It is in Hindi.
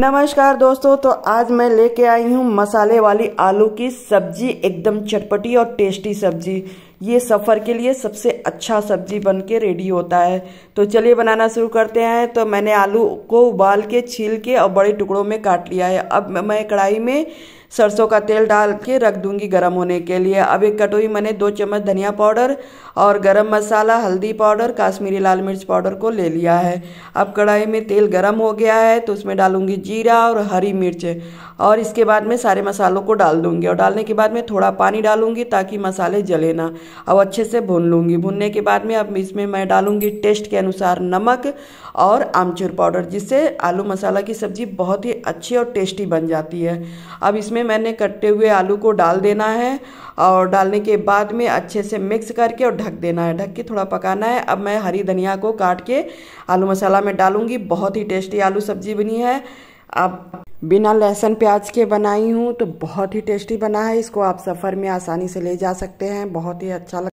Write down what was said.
नमस्कार दोस्तों तो आज मैं लेके आई हूँ मसाले वाली आलू की सब्जी एकदम चटपटी और टेस्टी सब्जी ये सफ़र के लिए सबसे अच्छा सब्जी बन के रेडी होता है तो चलिए बनाना शुरू करते हैं तो मैंने आलू को उबाल के छील के और बड़े टुकड़ों में काट लिया है अब मैं कढ़ाई में सरसों का तेल डाल के रख दूंगी गर्म होने के लिए अब एक कटोरी मैंने दो चम्मच धनिया पाउडर और गरम मसाला हल्दी पाउडर काश्मीरी लाल मिर्च पाउडर को ले लिया है अब कढ़ाई में तेल गरम हो गया है तो उसमें डालूंगी जीरा और हरी मिर्च और इसके बाद में सारे मसालों को डाल दूंगी और डालने के बाद में थोड़ा पानी डालूंगी ताकि मसाले जले ना और अच्छे से भून लूँगी भूनने के बाद में अब इसमें मैं डालूँगी टेस्ट के अनुसार नमक और आमचूर पाउडर जिससे आलू मसाला की सब्ज़ी बहुत ही अच्छी और टेस्टी बन जाती है अब इसमें मैंने कटे हुए आलू को डाल देना है और डालने के बाद में अच्छे से मिक्स करके और ढक देना है ढक के थोड़ा पकाना है अब मैं हरी धनिया को काट के आलू मसाला में डालूंगी बहुत ही टेस्टी आलू सब्जी बनी है अब बिना लहसुन प्याज के बनाई हूँ तो बहुत ही टेस्टी बना है इसको आप सफ़र में आसानी से ले जा सकते हैं बहुत ही अच्छा लग